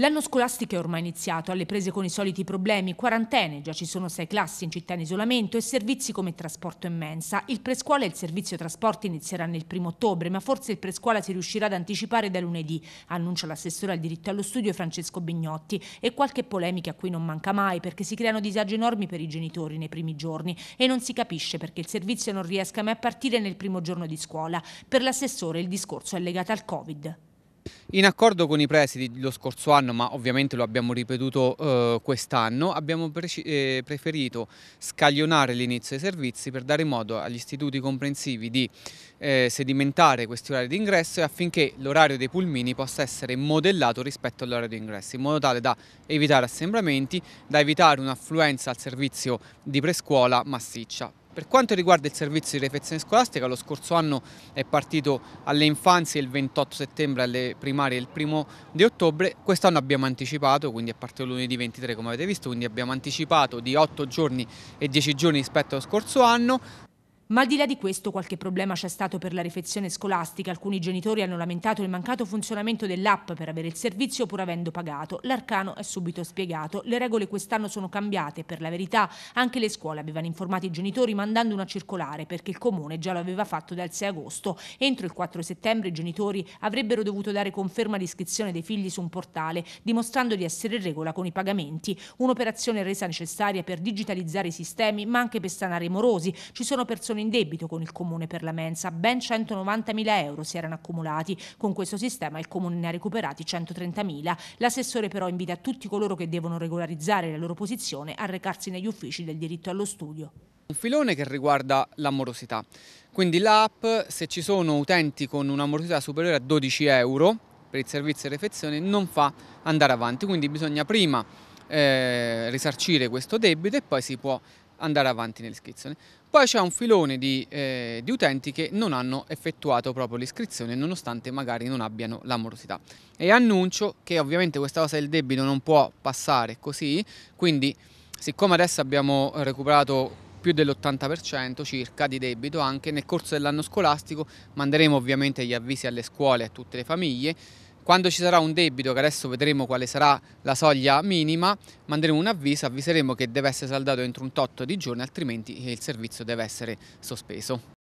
L'anno scolastico è ormai iniziato, alle prese con i soliti problemi, quarantene, già ci sono sei classi in città in isolamento e servizi come trasporto e mensa. Il prescuola e il servizio trasporti inizieranno il primo ottobre, ma forse il prescuola si riuscirà ad anticipare da lunedì, annuncia l'assessore al diritto allo studio Francesco Bignotti. E qualche polemica a cui non manca mai, perché si creano disagi enormi per i genitori nei primi giorni e non si capisce perché il servizio non riesca mai a partire nel primo giorno di scuola. Per l'assessore il discorso è legato al Covid. In accordo con i presidi lo scorso anno, ma ovviamente lo abbiamo ripetuto eh, quest'anno, abbiamo pre eh, preferito scaglionare l'inizio dei servizi per dare modo agli istituti comprensivi di eh, sedimentare questi orari di ingresso e affinché l'orario dei pulmini possa essere modellato rispetto all'orario di ingresso, in modo tale da evitare assembramenti, da evitare un'affluenza al servizio di prescuola massiccia. Per quanto riguarda il servizio di refezione scolastica, lo scorso anno è partito alle infanzie il 28 settembre, alle primarie il 1 di ottobre, quest'anno abbiamo anticipato, quindi è partito lunedì 23 come avete visto, quindi abbiamo anticipato di 8 giorni e 10 giorni rispetto allo scorso anno, ma al di là di questo qualche problema c'è stato per la refezione scolastica, alcuni genitori hanno lamentato il mancato funzionamento dell'app per avere il servizio pur avendo pagato. L'arcano è subito spiegato, le regole quest'anno sono cambiate, per la verità anche le scuole avevano informato i genitori mandando una circolare perché il comune già lo aveva fatto dal 6 agosto. Entro il 4 settembre i genitori avrebbero dovuto dare conferma di iscrizione dei figli su un portale, dimostrando di essere in regola con i pagamenti, un'operazione resa necessaria per digitalizzare i sistemi ma anche per sanare i morosi. Ci sono persone sono in debito con il comune per la mensa, ben 190.000 euro si erano accumulati. Con questo sistema il comune ne ha recuperati 130.000. L'assessore però invita tutti coloro che devono regolarizzare la loro posizione a recarsi negli uffici del diritto allo studio. Un filone che riguarda l'amorosità, quindi l'app se ci sono utenti con un'amorosità superiore a 12 euro per il servizio di refezione non fa andare avanti, quindi bisogna prima eh, risarcire questo debito e poi si può andare avanti nell'iscrizione. Poi c'è un filone di, eh, di, utenti che non hanno effettuato proprio l'iscrizione nonostante magari non abbiano la morosità. E annuncio che ovviamente questa cosa del debito non può passare così, quindi siccome adesso abbiamo recuperato più dell'80% circa di debito anche nel corso dell'anno scolastico manderemo ovviamente gli avvisi alle scuole e a tutte le famiglie quando ci sarà un debito, che adesso vedremo quale sarà la soglia minima, manderemo un avviso, avviseremo che deve essere saldato entro un tot di giorni, altrimenti il servizio deve essere sospeso.